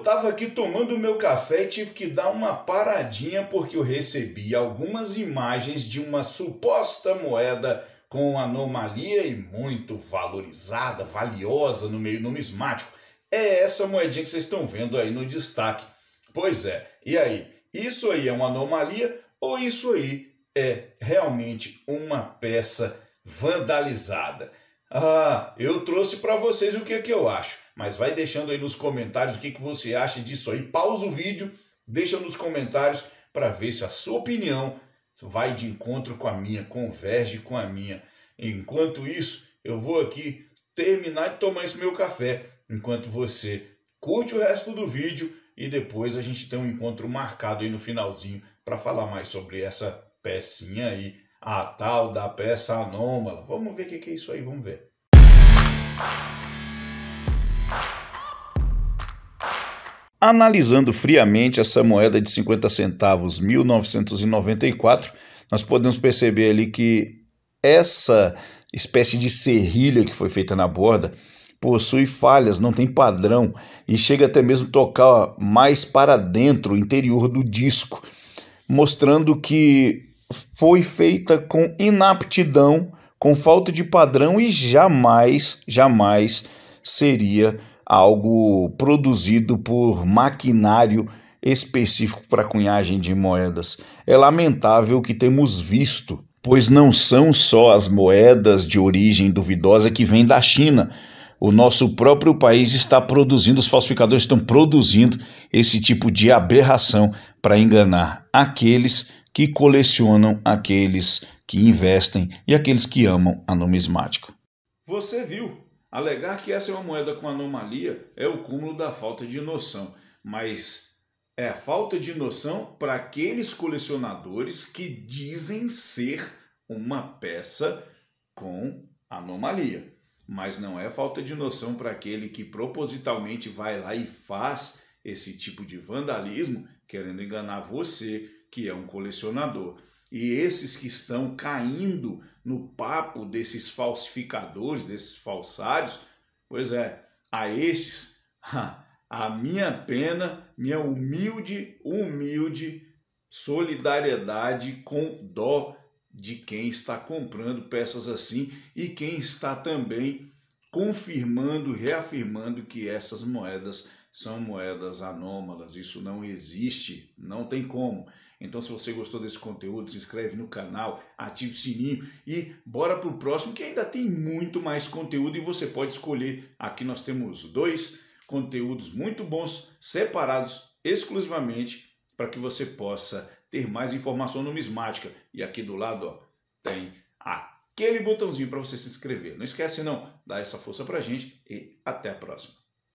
estava aqui tomando meu café e tive que dar uma paradinha porque eu recebi algumas imagens de uma suposta moeda com anomalia e muito valorizada, valiosa no meio numismático. É essa moedinha que vocês estão vendo aí no destaque. Pois é, e aí? Isso aí é uma anomalia ou isso aí é realmente uma peça vandalizada? Ah, eu trouxe para vocês o que, é que eu acho. Mas vai deixando aí nos comentários o que, que você acha disso aí. Pausa o vídeo, deixa nos comentários para ver se a sua opinião vai de encontro com a minha, converge com a minha. Enquanto isso, eu vou aqui terminar de tomar esse meu café, enquanto você curte o resto do vídeo e depois a gente tem um encontro marcado aí no finalzinho para falar mais sobre essa pecinha aí, a tal da peça anômala. Vamos ver o que é isso aí, vamos ver. Analisando friamente essa moeda de 50 centavos 1994, nós podemos perceber ali que essa espécie de serrilha que foi feita na borda possui falhas, não tem padrão e chega até mesmo tocar mais para dentro, o interior do disco, mostrando que foi feita com inaptidão, com falta de padrão e jamais, jamais seria algo produzido por maquinário específico para cunhagem de moedas. É lamentável o que temos visto, pois não são só as moedas de origem duvidosa que vêm da China. O nosso próprio país está produzindo, os falsificadores estão produzindo esse tipo de aberração para enganar aqueles que colecionam, aqueles que investem e aqueles que amam a numismática. Você viu? Alegar que essa é uma moeda com anomalia é o cúmulo da falta de noção, mas é a falta de noção para aqueles colecionadores que dizem ser uma peça com anomalia. Mas não é falta de noção para aquele que propositalmente vai lá e faz esse tipo de vandalismo, querendo enganar você, que é um colecionador. E esses que estão caindo no papo desses falsificadores, desses falsários, pois é, a estes a minha pena, minha humilde, humilde solidariedade com dó de quem está comprando peças assim e quem está também confirmando, reafirmando que essas moedas são moedas anômalas. Isso não existe, não tem como. Então, se você gostou desse conteúdo, se inscreve no canal, ative o sininho e bora para o próximo, que ainda tem muito mais conteúdo e você pode escolher. Aqui nós temos dois conteúdos muito bons, separados exclusivamente para que você possa ter mais informação numismática. E aqui do lado ó, tem a aquele botãozinho para você se inscrever. Não esquece não, dá essa força para a gente e até a próxima.